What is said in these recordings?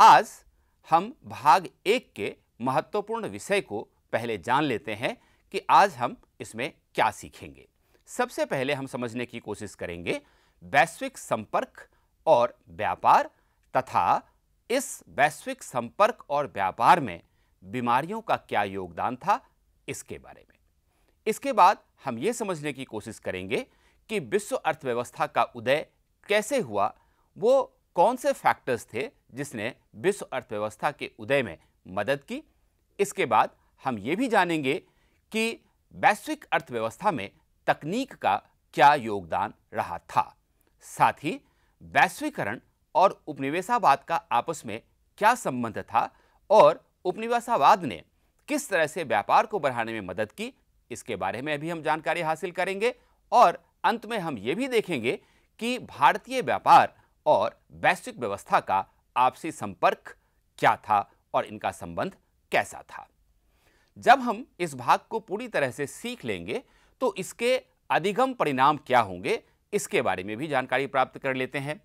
आज हम भाग एक के महत्वपूर्ण विषय को पहले जान लेते हैं कि आज हम इसमें क्या सीखेंगे सबसे पहले हम समझने की कोशिश करेंगे वैश्विक संपर्क और व्यापार तथा इस वैश्विक संपर्क और व्यापार में बीमारियों का क्या योगदान था इसके बारे में इसके बाद हम ये समझने की कोशिश करेंगे कि विश्व अर्थव्यवस्था का उदय कैसे हुआ वो कौन से फैक्टर्स थे जिसने विश्व अर्थव्यवस्था के उदय में मदद की इसके बाद हम ये भी जानेंगे कि वैश्विक अर्थव्यवस्था में तकनीक का क्या योगदान रहा था साथ ही वैश्वीकरण और उपनिवेशवाद का आपस में क्या संबंध था और उपनिवेशवाद ने किस तरह से व्यापार को बढ़ाने में मदद की इसके बारे में भी हम जानकारी हासिल करेंगे और अंत में हम ये भी देखेंगे कि भारतीय व्यापार और वैश्विक व्यवस्था का आपसी संपर्क क्या था और इनका संबंध कैसा था जब हम इस भाग को पूरी तरह से सीख लेंगे तो इसके अधिगम परिणाम क्या होंगे इसके बारे में भी जानकारी प्राप्त कर लेते हैं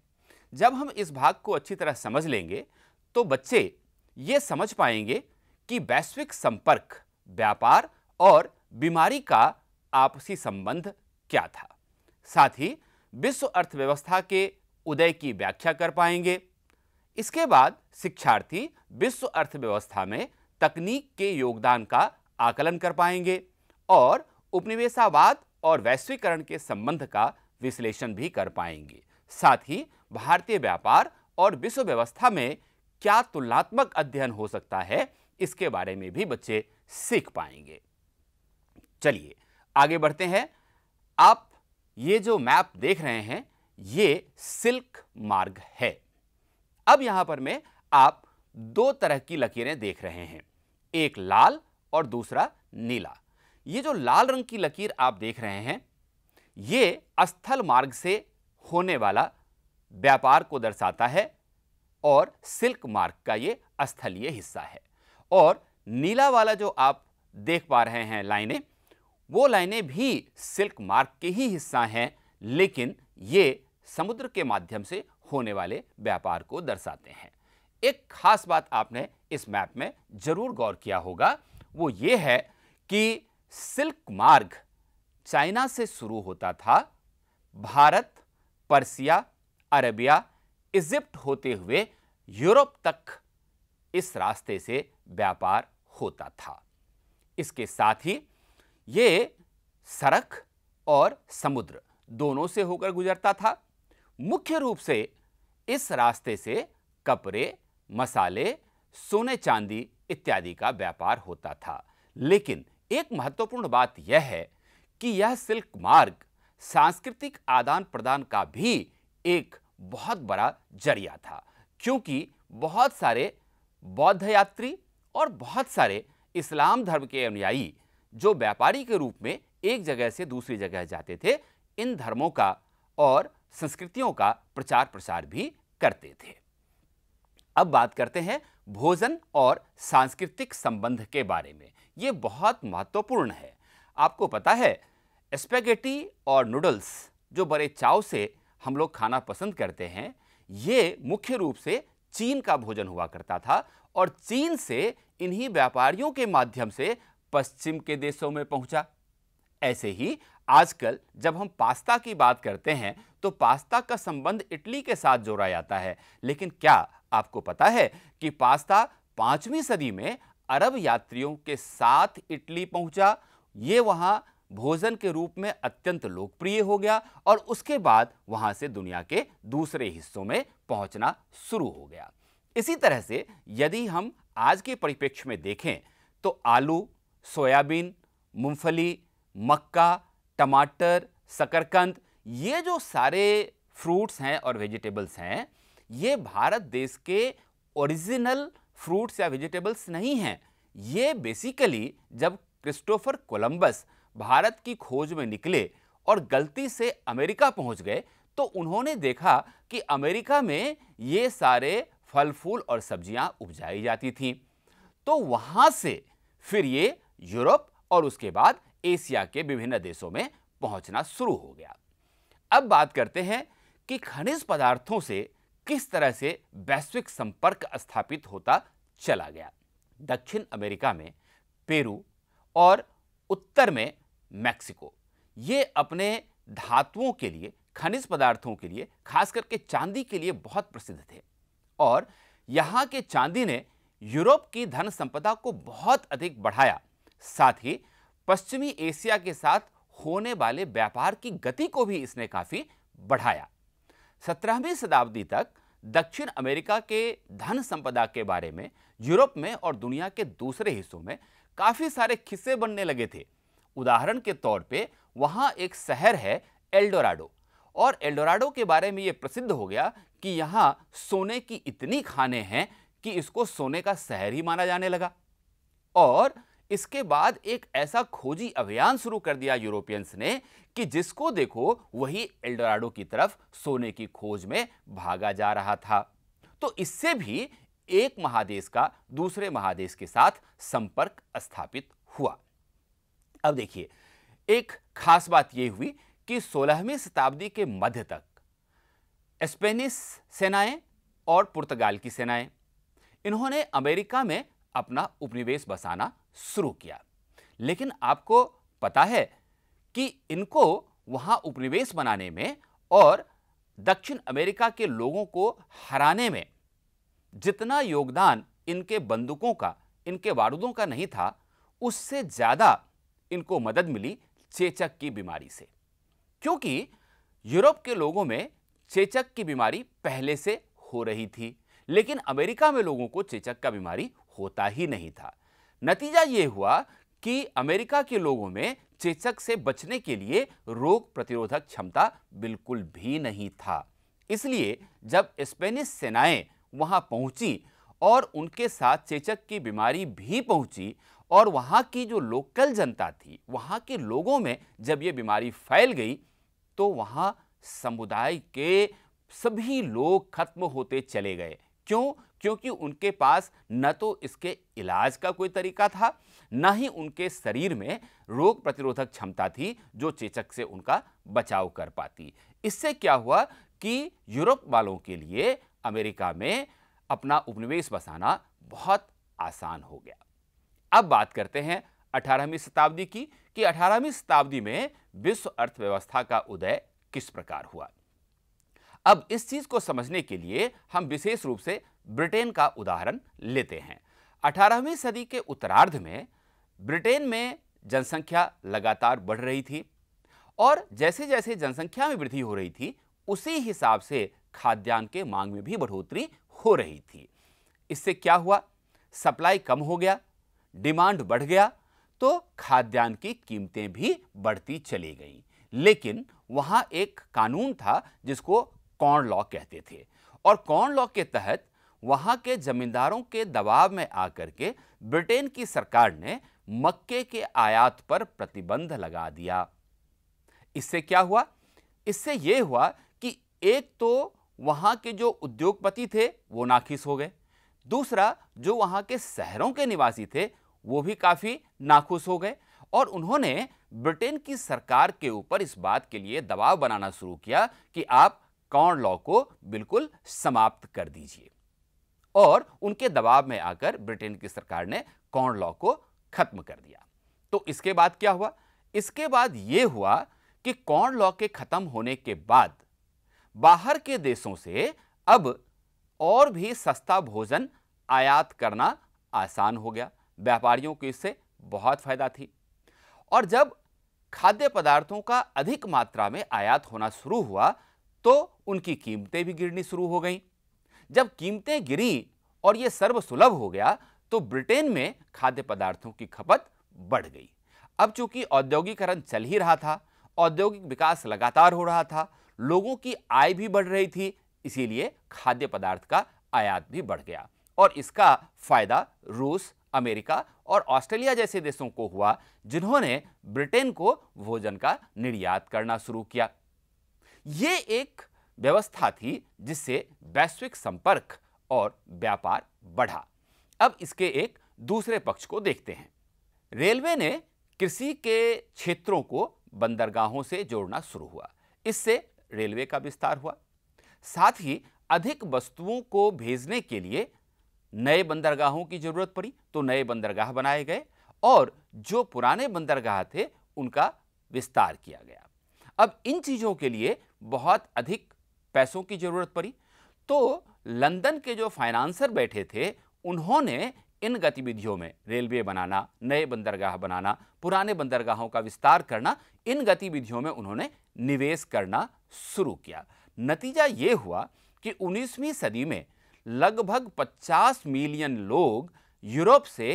जब हम इस भाग को अच्छी तरह समझ लेंगे तो बच्चे ये समझ पाएंगे कि वैश्विक संपर्क व्यापार और बीमारी का आपसी संबंध क्या था साथ ही विश्व अर्थव्यवस्था के उदय की व्याख्या कर पाएंगे इसके बाद शिक्षार्थी विश्व अर्थव्यवस्था में तकनीक के योगदान का आकलन कर पाएंगे और उपनिवेशावाद और वैश्वीकरण के संबंध का विश्लेषण भी कर पाएंगे साथ ही भारतीय व्यापार और विश्व व्यवस्था में क्या तुलनात्मक अध्ययन हो सकता है इसके बारे में भी बच्चे सीख पाएंगे चलिए आगे बढ़ते हैं आप ये जो मैप देख रहे हैं ये सिल्क मार्ग है अब यहां पर मैं आप दो तरह की लकीरें देख रहे हैं एक लाल और दूसरा नीला ये जो लाल रंग की लकीर आप देख रहे हैं ये अस्थल मार्ग से होने वाला व्यापार को दर्शाता है और सिल्क मार्ग का ये स्थलीय हिस्सा है और नीला वाला जो आप देख पा रहे हैं लाइनें वो लाइनें भी सिल्क मार्ग के ही हिस्सा हैं लेकिन ये समुद्र के माध्यम से होने वाले व्यापार को दर्शाते हैं एक खास बात आपने इस मैप में जरूर गौर किया होगा वो ये है कि सिल्क मार्ग चाइना से शुरू होता था भारत पर्सिया अरबिया इजिप्ट होते हुए यूरोप तक इस रास्ते से व्यापार होता था इसके साथ ही ये सड़क और समुद्र दोनों से होकर गुजरता था मुख्य रूप से इस रास्ते से कपड़े मसाले सोने चांदी इत्यादि का व्यापार होता था लेकिन एक महत्वपूर्ण बात यह है कि यह सिल्क मार्ग सांस्कृतिक आदान प्रदान का भी एक बहुत बड़ा जरिया था क्योंकि बहुत सारे बौद्ध यात्री और बहुत सारे इस्लाम धर्म के अनुयायी जो व्यापारी के रूप में एक जगह से दूसरी जगह जाते थे इन धर्मों का और संस्कृतियों का प्रचार प्रसार भी करते थे अब बात करते हैं भोजन और सांस्कृतिक संबंध के बारे में ये बहुत महत्वपूर्ण है आपको पता है स्पेगेटी और नूडल्स जो बड़े चाव से हम लोग खाना पसंद करते हैं ये मुख्य रूप से चीन का भोजन हुआ करता था और चीन से इन्हीं व्यापारियों के माध्यम से पश्चिम के देशों में पहुंचा ऐसे ही आजकल जब हम पास्ता की बात करते हैं तो पास्ता का संबंध इटली के साथ जोड़ा जाता है लेकिन क्या आपको पता है कि पास्ता पांचवीं सदी में अरब यात्रियों के साथ इटली पहुंचा ये वहां भोजन के रूप में अत्यंत लोकप्रिय हो गया और उसके बाद वहां से दुनिया के दूसरे हिस्सों में पहुंचना शुरू हो गया इसी तरह से यदि हम आज के परिप्रेक्ष्य में देखें तो आलू सोयाबीन मूंगफली मक्का टमाटर शकरकंद ये जो सारे फ्रूट्स हैं और वेजिटेबल्स हैं ये भारत देश के ओरिजिनल फ्रूट्स या वेजिटेबल्स नहीं हैं ये बेसिकली जब क्रिस्टोफर कोलंबस भारत की खोज में निकले और गलती से अमेरिका पहुंच गए तो उन्होंने देखा कि अमेरिका में ये सारे फल फूल और सब्जियां उपजाई जाती थीं तो वहाँ से फिर ये यूरोप और उसके बाद एशिया के विभिन्न देशों में पहुंचना शुरू हो गया अब बात करते हैं कि खनिज पदार्थों से किस तरह से वैश्विक संपर्क स्थापित होता चला गया दक्षिण अमेरिका में पेरू और उत्तर में मैक्सिको ये अपने धातुओं के लिए खनिज पदार्थों के लिए खास करके चांदी के लिए बहुत प्रसिद्ध थे और यहाँ के चांदी ने यूरोप की धन संपदा को बहुत अधिक बढ़ाया साथ ही पश्चिमी एशिया के साथ होने वाले व्यापार की गति को भी इसने काफ़ी बढ़ाया सत्रहवीं शताब्दी तक दक्षिण अमेरिका के धन संपदा के बारे में यूरोप में और दुनिया के दूसरे हिस्सों में काफ़ी सारे खिस्से बनने लगे थे उदाहरण के तौर पे वहाँ एक शहर है एल्डोराडो और एल्डोराडो के बारे में ये प्रसिद्ध हो गया कि यहाँ सोने की इतनी खाने हैं कि इसको सोने का शहर ही माना जाने लगा और इसके बाद एक ऐसा खोजी अभियान शुरू कर दिया यूरोपियंस ने कि जिसको देखो वही एल्डोराडो की तरफ सोने की खोज में भागा जा रहा था तो इससे भी एक महादेश का दूसरे महादेश के साथ संपर्क स्थापित हुआ अब देखिए एक खास बात यह हुई कि 16वीं शताब्दी के मध्य तक स्पेनिश सेनाएं और पुर्तगाल की सेनाएं इन्होंने अमेरिका में अपना उपनिवेश बसाना शुरू किया लेकिन आपको पता है कि इनको वहाँ उपनिवेश बनाने में और दक्षिण अमेरिका के लोगों को हराने में जितना योगदान इनके बंदूकों का इनके बारूदों का नहीं था उससे ज़्यादा इनको मदद मिली चेचक की बीमारी से क्योंकि यूरोप के लोगों में चेचक की बीमारी पहले से हो रही थी लेकिन अमेरिका में लोगों को चेचक का बीमारी होता ही नहीं था नतीजा ये हुआ कि अमेरिका के लोगों में चेचक से बचने के लिए रोग प्रतिरोधक क्षमता बिल्कुल भी नहीं था इसलिए जब स्पेनिश सेनाएं वहां पहुंची और उनके साथ चेचक की बीमारी भी पहुंची और वहां की जो लोकल जनता थी वहां के लोगों में जब ये बीमारी फैल गई तो वहां समुदाय के सभी लोग खत्म होते चले गए क्यों क्योंकि उनके पास न तो इसके इलाज का कोई तरीका था न ही उनके शरीर में रोग प्रतिरोधक क्षमता थी जो चेचक से उनका बचाव कर पाती इससे क्या हुआ कि यूरोप वालों के लिए अमेरिका में अपना उपनिवेश बसाना बहुत आसान हो गया अब बात करते हैं 18वीं शताब्दी की कि 18वीं शताब्दी में विश्व अर्थव्यवस्था का उदय किस प्रकार हुआ अब इस चीज को समझने के लिए हम विशेष रूप से ब्रिटेन का उदाहरण लेते हैं 18वीं सदी के उत्तरार्ध में ब्रिटेन में जनसंख्या लगातार बढ़ रही थी और जैसे जैसे जनसंख्या में वृद्धि हो रही थी उसी हिसाब से खाद्यान्न के मांग में भी बढ़ोतरी हो रही थी इससे क्या हुआ सप्लाई कम हो गया डिमांड बढ़ गया तो खाद्यान्न की कीमतें भी बढ़ती चली गई लेकिन वहाँ एक कानून था जिसको कौन लॉ कहते थे और कौन लॉ के तहत वहाँ के जमींदारों के दबाव में आकर के ब्रिटेन की सरकार ने मक्के के आयात पर प्रतिबंध लगा दिया इससे क्या हुआ इससे यह हुआ कि एक तो वहाँ के जो उद्योगपति थे वो नाखिस हो गए दूसरा जो वहाँ के शहरों के निवासी थे वो भी काफ़ी नाखुश हो गए और उन्होंने ब्रिटेन की सरकार के ऊपर इस बात के लिए दबाव बनाना शुरू किया कि आप कौन लॉ को बिल्कुल समाप्त कर दीजिए और उनके दबाव में आकर ब्रिटेन की सरकार ने कौन लॉ को खत्म कर दिया तो इसके बाद क्या हुआ इसके बाद यह हुआ कि कौन लॉ के खत्म होने के बाद बाहर के देशों से अब और भी सस्ता भोजन आयात करना आसान हो गया व्यापारियों को इससे बहुत फायदा थी और जब खाद्य पदार्थों का अधिक मात्रा में आयात होना शुरू हुआ तो उनकी कीमतें भी गिरनी शुरू हो गई जब कीमतें गिरी और ये सर्वसुलभ हो गया तो ब्रिटेन में खाद्य पदार्थों की खपत बढ़ गई अब चूंकि औद्योगिकरण चल ही रहा था औद्योगिक विकास लगातार हो रहा था लोगों की आय भी बढ़ रही थी इसीलिए खाद्य पदार्थ का आयात भी बढ़ गया और इसका फायदा रूस अमेरिका और ऑस्ट्रेलिया जैसे देशों को हुआ जिन्होंने ब्रिटेन को भोजन का निर्यात करना शुरू किया ये एक व्यवस्था थी जिससे वैश्विक संपर्क और व्यापार बढ़ा अब इसके एक दूसरे पक्ष को देखते हैं रेलवे ने कृषि के क्षेत्रों को बंदरगाहों से जोड़ना शुरू हुआ इससे रेलवे का विस्तार हुआ साथ ही अधिक वस्तुओं को भेजने के लिए नए बंदरगाहों की जरूरत पड़ी तो नए बंदरगाह बनाए गए और जो पुराने बंदरगाह थे उनका विस्तार किया गया अब इन चीज़ों के लिए बहुत अधिक पैसों की ज़रूरत पड़ी तो लंदन के जो फाइनेंसर बैठे थे उन्होंने इन गतिविधियों में रेलवे बनाना नए बंदरगाह बनाना पुराने बंदरगाहों का विस्तार करना इन गतिविधियों में उन्होंने निवेश करना शुरू किया नतीजा ये हुआ कि 19वीं सदी में लगभग 50 मिलियन लोग यूरोप से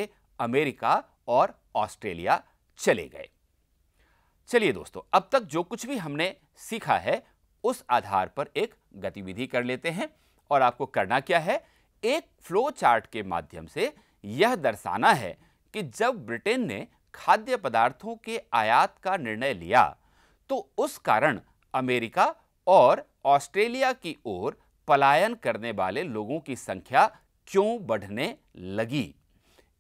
अमेरिका और ऑस्ट्रेलिया चले गए चलिए दोस्तों अब तक जो कुछ भी हमने सीखा है उस आधार पर एक गतिविधि कर लेते हैं और आपको करना क्या है एक फ्लो चार्ट के माध्यम से यह दर्शाना है कि जब ब्रिटेन ने खाद्य पदार्थों के आयात का निर्णय लिया तो उस कारण अमेरिका और ऑस्ट्रेलिया की ओर पलायन करने वाले लोगों की संख्या क्यों बढ़ने लगी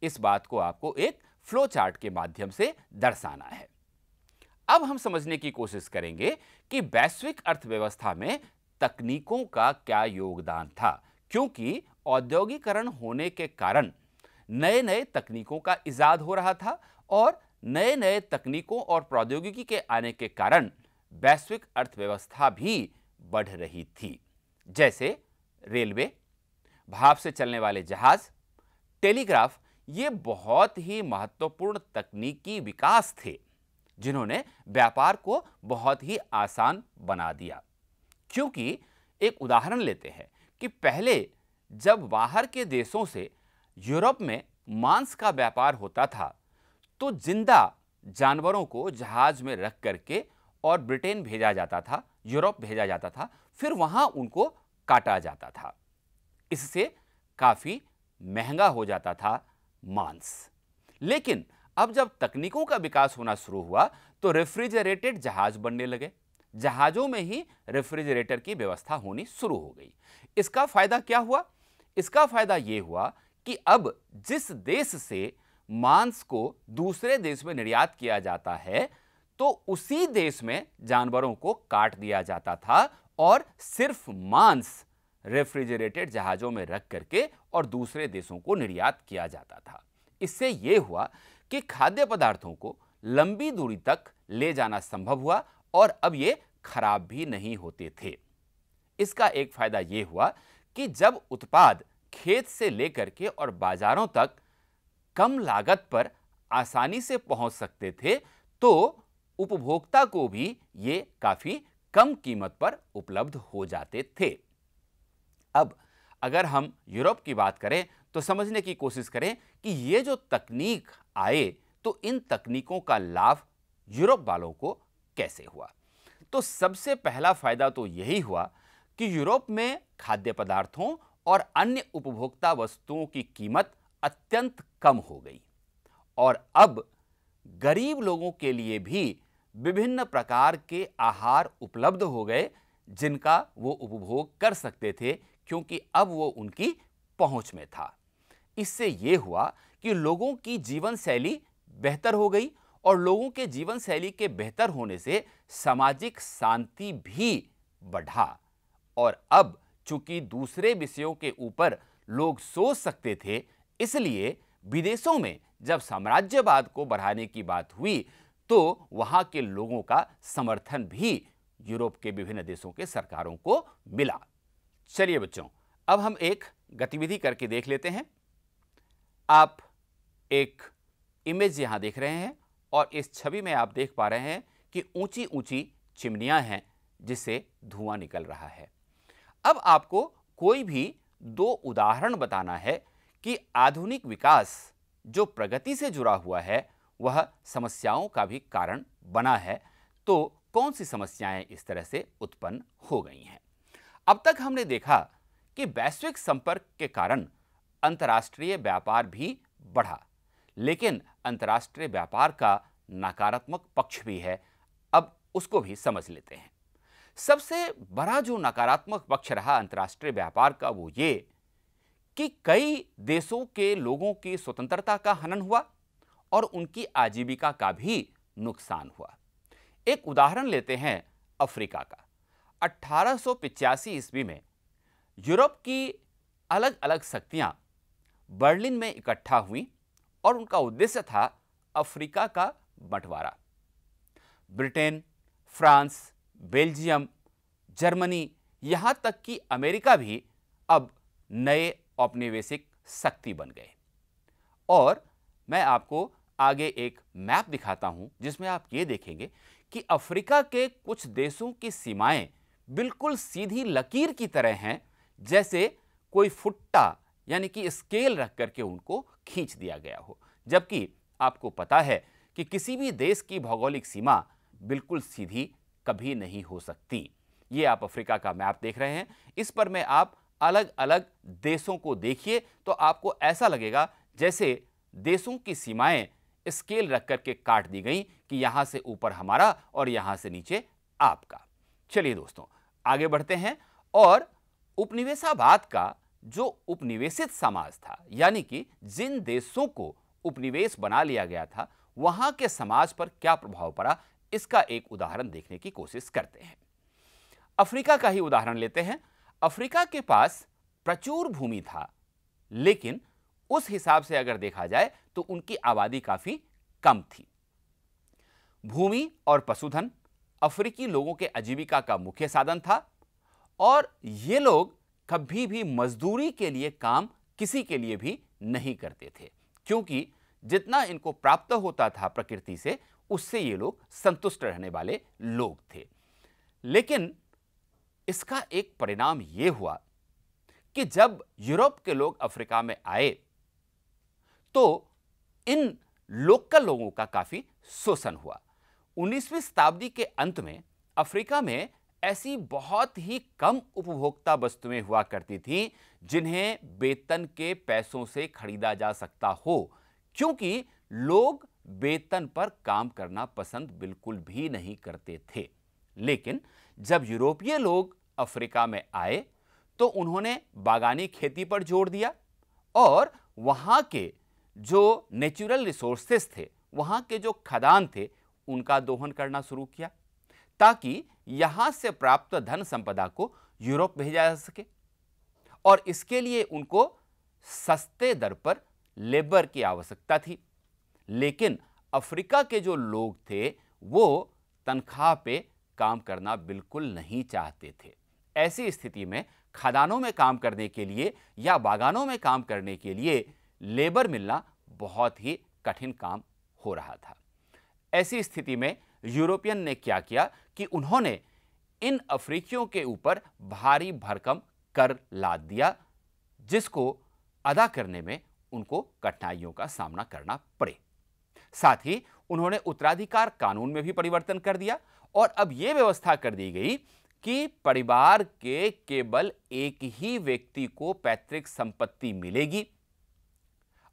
इस बात को आपको एक फ्लो चार्ट के माध्यम से दर्शाना है अब हम समझने की कोशिश करेंगे कि वैश्विक अर्थव्यवस्था में तकनीकों का क्या योगदान था क्योंकि औद्योगिकरण होने के कारण नए नए तकनीकों का इजाद हो रहा था और नए नए तकनीकों और प्रौद्योगिकी के आने के कारण वैश्विक अर्थव्यवस्था भी बढ़ रही थी जैसे रेलवे भाप से चलने वाले जहाज टेलीग्राफ ये बहुत ही महत्वपूर्ण तकनीकी विकास थे जिन्होंने व्यापार को बहुत ही आसान बना दिया क्योंकि एक उदाहरण लेते हैं कि पहले जब बाहर के देशों से यूरोप में मांस का व्यापार होता था तो जिंदा जानवरों को जहाज में रख करके और ब्रिटेन भेजा जाता था यूरोप भेजा जाता था फिर वहाँ उनको काटा जाता था इससे काफ़ी महंगा हो जाता था मांस लेकिन अब जब तकनीकों का विकास होना शुरू हुआ तो रेफ्रिजरेटेड जहाज बनने लगे जहाज़ों में ही रेफ्रिजरेटर की व्यवस्था होनी शुरू हो गई इसका फ़ायदा क्या हुआ इसका फ़ायदा यह हुआ कि अब जिस देश से मांस को दूसरे देश में निर्यात किया जाता है तो उसी देश में जानवरों को काट दिया जाता था और सिर्फ मांस रेफ्रिजरेटेड जहाज़ों में रख करके और दूसरे देशों को निर्यात किया जाता था इससे यह हुआ कि खाद्य पदार्थों को लंबी दूरी तक ले जाना संभव हुआ और अब ये खराब भी नहीं होते थे इसका एक फायदा ये हुआ कि जब उत्पाद खेत से लेकर के और बाजारों तक कम लागत पर आसानी से पहुंच सकते थे तो उपभोक्ता को भी ये काफी कम कीमत पर उपलब्ध हो जाते थे अब अगर हम यूरोप की बात करें तो समझने की कोशिश करें कि ये जो तकनीक आए तो इन तकनीकों का लाभ यूरोप वालों को कैसे हुआ तो सबसे पहला फायदा तो यही हुआ कि यूरोप में खाद्य पदार्थों और अन्य उपभोक्ता वस्तुओं की कीमत अत्यंत कम हो गई और अब गरीब लोगों के लिए भी विभिन्न प्रकार के आहार उपलब्ध हो गए जिनका वो उपभोग कर सकते थे क्योंकि अब वो उनकी पहुंच में था इससे ये हुआ कि लोगों की जीवन शैली बेहतर हो गई और लोगों के जीवन शैली के बेहतर होने से सामाजिक शांति भी बढ़ा और अब चूंकि दूसरे विषयों के ऊपर लोग सोच सकते थे इसलिए विदेशों में जब साम्राज्यवाद को बढ़ाने की बात हुई तो वहां के लोगों का समर्थन भी यूरोप के विभिन्न देशों के सरकारों को मिला चलिए बच्चों अब हम एक गतिविधि करके देख लेते हैं आप एक इमेज यहाँ देख रहे हैं और इस छवि में आप देख पा रहे हैं कि ऊंची ऊंची चिमनियाँ हैं जिससे धुआं निकल रहा है अब आपको कोई भी दो उदाहरण बताना है कि आधुनिक विकास जो प्रगति से जुड़ा हुआ है वह समस्याओं का भी कारण बना है तो कौन सी समस्याएं इस तरह से उत्पन्न हो गई हैं अब तक हमने देखा कि वैश्विक संपर्क के कारण अंतर्राष्ट्रीय व्यापार भी बढ़ा लेकिन अंतर्राष्ट्रीय व्यापार का नकारात्मक पक्ष भी है अब उसको भी समझ लेते हैं सबसे बड़ा जो नकारात्मक पक्ष रहा अंतर्राष्ट्रीय व्यापार का वो ये कि कई देशों के लोगों की स्वतंत्रता का हनन हुआ और उनकी आजीविका का भी नुकसान हुआ एक उदाहरण लेते हैं अफ्रीका का अट्ठारह ईस्वी में यूरोप की अलग अलग शक्तियां बर्लिन में इकट्ठा हुई और उनका उद्देश्य था अफ्रीका का बंटवारा ब्रिटेन फ्रांस बेल्जियम जर्मनी यहां तक कि अमेरिका भी अब नए औपनिवेशिक शक्ति बन गए और मैं आपको आगे एक मैप दिखाता हूं जिसमें आप ये देखेंगे कि अफ्रीका के कुछ देशों की सीमाएं बिल्कुल सीधी लकीर की तरह हैं जैसे कोई फुट्टा यानी कि स्केल रख करके उनको खींच दिया गया हो जबकि आपको पता है कि किसी भी देश की भौगोलिक सीमा बिल्कुल सीधी कभी नहीं हो सकती ये आप अफ्रीका का मैप देख रहे हैं इस पर मैं आप अलग अलग देशों को देखिए तो आपको ऐसा लगेगा जैसे देशों की सीमाएं स्केल रख करके काट दी गई कि यहाँ से ऊपर हमारा और यहाँ से नीचे आपका चलिए दोस्तों आगे बढ़ते हैं और उपनिवेशावाद का जो उपनिवेशित समाज था यानी कि जिन देशों को उपनिवेश बना लिया गया था वहां के समाज पर क्या प्रभाव पड़ा इसका एक उदाहरण देखने की कोशिश करते हैं अफ्रीका का ही उदाहरण लेते हैं अफ्रीका के पास प्रचुर भूमि था लेकिन उस हिसाब से अगर देखा जाए तो उनकी आबादी काफी कम थी भूमि और पशुधन अफ्रीकी लोगों के आजीविका का मुख्य साधन था और ये लोग कभी भी मजदूरी के लिए काम किसी के लिए भी नहीं करते थे क्योंकि जितना इनको प्राप्त होता था प्रकृति से उससे ये लोग संतुष्ट रहने वाले लोग थे लेकिन इसका एक परिणाम ये हुआ कि जब यूरोप के लोग अफ्रीका में आए तो इन लोकल लोगों का काफ़ी शोषण हुआ 19वीं शताब्दी के अंत में अफ्रीका में ऐसी बहुत ही कम उपभोक्ता वस्तुएं हुआ करती थी जिन्हें वेतन के पैसों से खरीदा जा सकता हो क्योंकि लोग वेतन पर काम करना पसंद बिल्कुल भी नहीं करते थे लेकिन जब यूरोपीय लोग अफ्रीका में आए तो उन्होंने बागानी खेती पर जोर दिया और वहाँ के जो नेचुरल रिसोर्सेस थे वहाँ के जो खदान थे उनका दोहन करना शुरू किया ताकि यहां से प्राप्त धन संपदा को यूरोप भेजा जा सके और इसके लिए उनको सस्ते दर पर लेबर की आवश्यकता थी लेकिन अफ्रीका के जो लोग थे वो तनख्वाह पे काम करना बिल्कुल नहीं चाहते थे ऐसी स्थिति में खदानों में काम करने के लिए या बागानों में काम करने के लिए लेबर मिलना बहुत ही कठिन काम हो रहा था ऐसी स्थिति में यूरोपियन ने क्या किया कि उन्होंने इन अफ्रीकियों के ऊपर भारी भरकम कर लाद दिया जिसको अदा करने में उनको कठिनाइयों का सामना करना पड़े साथ ही उन्होंने उत्तराधिकार कानून में भी परिवर्तन कर दिया और अब यह व्यवस्था कर दी गई कि परिवार के केवल एक ही व्यक्ति को पैतृक संपत्ति मिलेगी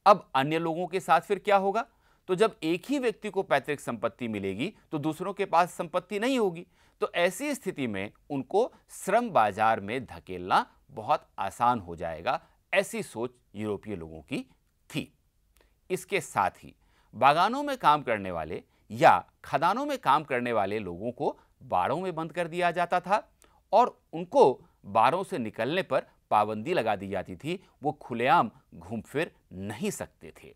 अब अन्य लोगों के साथ फिर क्या होगा तो जब एक ही व्यक्ति को पैतृक संपत्ति मिलेगी तो दूसरों के पास संपत्ति नहीं होगी तो ऐसी स्थिति में उनको श्रम बाजार में धकेलना बहुत आसान हो जाएगा ऐसी सोच यूरोपीय लोगों की थी इसके साथ ही बागानों में काम करने वाले या खदानों में काम करने वाले लोगों को बाड़ों में बंद कर दिया जाता था और उनको बाड़ों से निकलने पर पाबंदी लगा दी जाती थी वो खुलेआम घूम फिर नहीं सकते थे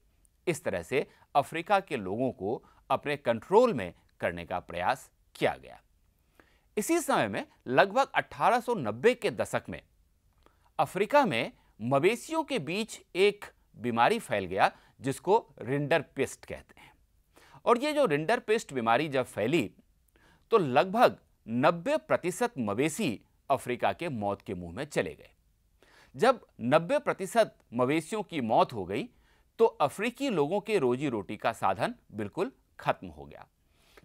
इस तरह से अफ्रीका के लोगों को अपने कंट्रोल में करने का प्रयास किया गया इसी समय में लगभग 1890 के दशक में अफ्रीका में मवेशियों के बीच एक बीमारी फैल गया जिसको रिंडर पेस्ट कहते हैं और ये जो रिंडर पेस्ट बीमारी जब फैली तो लगभग 90 प्रतिशत मवेशी अफ्रीका के मौत के मुंह में चले गए जब 90 प्रतिशत मवेशियों की मौत हो गई तो अफ्रीकी लोगों के रोजी रोटी का साधन बिल्कुल खत्म हो गया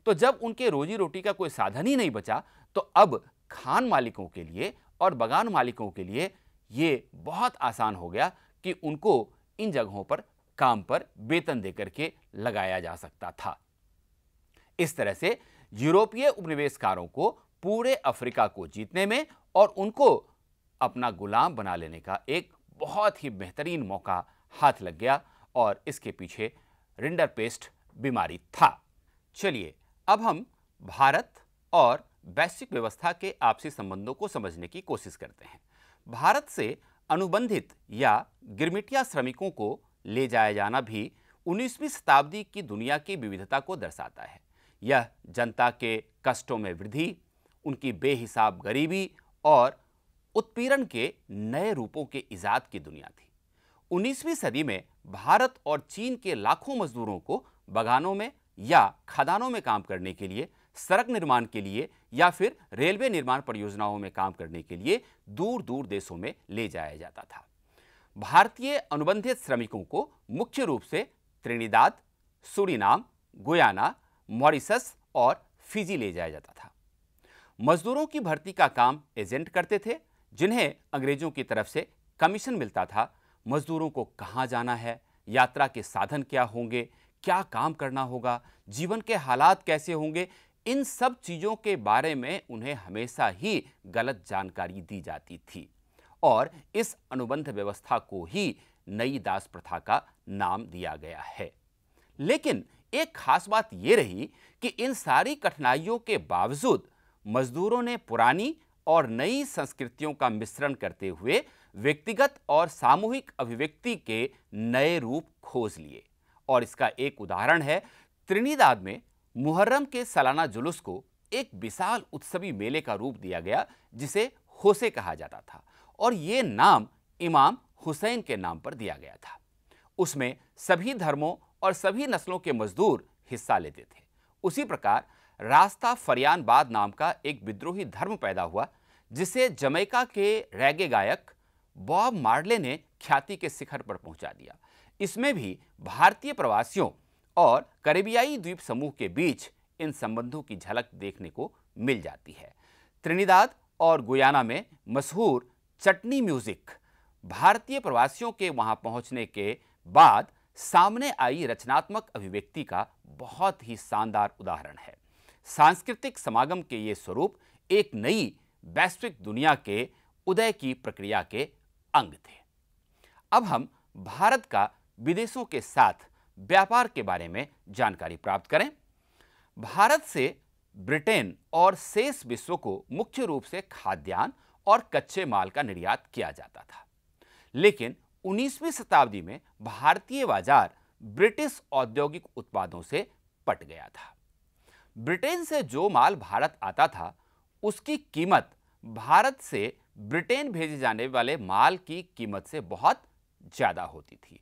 तो जब उनके रोजी रोटी का कोई साधन ही नहीं बचा तो अब खान मालिकों के लिए और बगान मालिकों के लिए ये बहुत आसान हो गया कि उनको इन जगहों पर काम पर वेतन देकर के लगाया जा सकता था इस तरह से यूरोपीय उपनिवेशकारों को पूरे अफ्रीका को जीतने में और उनको अपना गुलाम बना लेने का एक बहुत ही बेहतरीन मौका हाथ लग गया और इसके पीछे रिंडर पेस्ट बीमारी था चलिए अब हम भारत और वैश्विक व्यवस्था के आपसी संबंधों को समझने की कोशिश करते हैं भारत से अनुबंधित या गिरमिटिया श्रमिकों को ले जाया जाना भी 19वीं शताब्दी की दुनिया की विविधता को दर्शाता है यह जनता के कष्टों में वृद्धि उनकी बेहिसाब गरीबी और उत्पीड़न के नए रूपों के ईजाद की दुनिया थी 19वीं सदी में भारत और चीन के लाखों मजदूरों को बगानों में या खदानों में काम करने के लिए सड़क निर्माण के लिए या फिर रेलवे निर्माण परियोजनाओं में काम करने के लिए दूर दूर देशों में ले जाया जाता था भारतीय अनुबंधित श्रमिकों को मुख्य रूप से त्रिनिदाद सुरीनाम गुयाना मॉरिसस और फिजी ले जाया जाता था मजदूरों की भर्ती का काम एजेंट करते थे जिन्हें अंग्रेजों की तरफ से कमीशन मिलता था मजदूरों को कहाँ जाना है यात्रा के साधन क्या होंगे क्या काम करना होगा जीवन के हालात कैसे होंगे इन सब चीज़ों के बारे में उन्हें हमेशा ही गलत जानकारी दी जाती थी और इस अनुबंध व्यवस्था को ही नई दास प्रथा का नाम दिया गया है लेकिन एक खास बात यह रही कि इन सारी कठिनाइयों के बावजूद मजदूरों ने पुरानी और नई संस्कृतियों का मिश्रण करते हुए व्यक्तिगत और सामूहिक अभिव्यक्ति के नए रूप खोज लिए और इसका एक उदाहरण है त्रिनीदाद में मुहर्रम के सालाना जुलूस को एक विशाल उत्सवी मेले का रूप दिया गया जिसे होसे कहा जाता था और ये नाम इमाम हुसैन के नाम पर दिया गया था उसमें सभी धर्मों और सभी नस्लों के मजदूर हिस्सा लेते थे उसी प्रकार रास्ता फरियानबाद नाम का एक विद्रोही धर्म पैदा हुआ जिसे जमैका के रैगे गायक बॉब मार्ले ने ख्याति के शिखर पर पहुंचा दिया इसमें भी भारतीय प्रवासियों और करेबियाई द्वीप समूह के बीच इन संबंधों की झलक देखने को मिल जाती है त्रिनिदाद और गुयाना में मशहूर चटनी म्यूजिक भारतीय प्रवासियों के वहां पहुंचने के बाद सामने आई रचनात्मक अभिव्यक्ति का बहुत ही शानदार उदाहरण है सांस्कृतिक समागम के ये स्वरूप एक नई वैश्विक दुनिया के उदय की प्रक्रिया के अंग थे अब हम भारत का विदेशों के साथ व्यापार के बारे में जानकारी प्राप्त करें भारत से ब्रिटेन और शेष विश्व को मुख्य रूप से खाद्यान्न और कच्चे माल का निर्यात किया जाता था लेकिन 19वीं शताब्दी में भारतीय बाजार ब्रिटिश औद्योगिक उत्पादों से पट गया था ब्रिटेन से जो माल भारत आता था उसकी कीमत भारत से ब्रिटेन भेजे जाने वाले माल की कीमत से बहुत ज़्यादा होती थी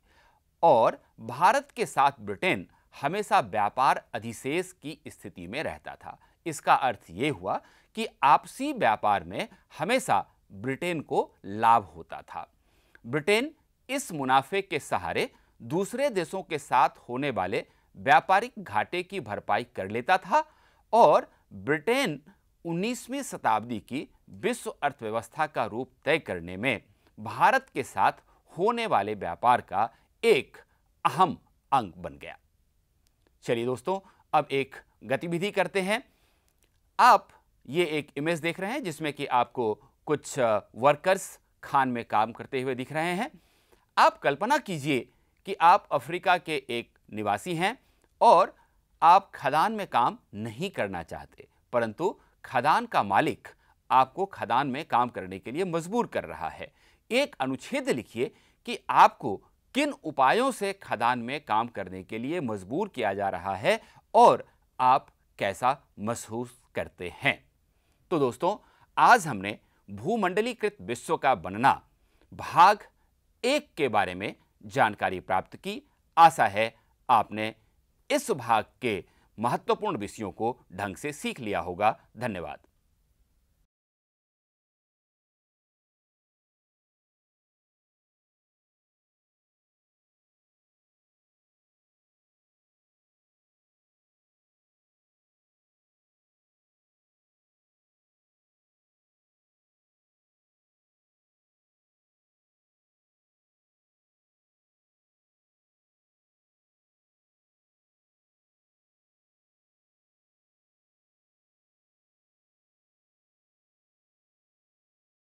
और भारत के साथ ब्रिटेन हमेशा व्यापार अधिशेष की स्थिति में रहता था इसका अर्थ ये हुआ कि आपसी व्यापार में हमेशा ब्रिटेन को लाभ होता था ब्रिटेन इस मुनाफे के सहारे दूसरे देशों के साथ होने वाले व्यापारिक घाटे की भरपाई कर लेता था और ब्रिटेन 19वीं शताब्दी की विश्व अर्थव्यवस्था का रूप तय करने में भारत के साथ होने वाले व्यापार का एक अहम अंग बन गया चलिए दोस्तों अब एक गतिविधि करते हैं आप ये एक इमेज देख रहे हैं जिसमें कि आपको कुछ वर्कर्स खान में काम करते हुए दिख रहे हैं आप कल्पना कीजिए कि आप अफ्रीका के एक निवासी हैं और आप खदान में काम नहीं करना चाहते परंतु खदान का मालिक आपको खदान में काम करने के लिए मजबूर कर रहा है एक अनुच्छेद लिखिए कि आपको किन उपायों से खदान में काम करने के लिए मजबूर किया जा रहा है और आप कैसा महसूस करते हैं तो दोस्तों आज हमने भूमंडलीकृत विश्व का बनना भाग एक के बारे में जानकारी प्राप्त की आशा है आपने इस भाग के महत्वपूर्ण विषयों को ढंग से सीख लिया होगा धन्यवाद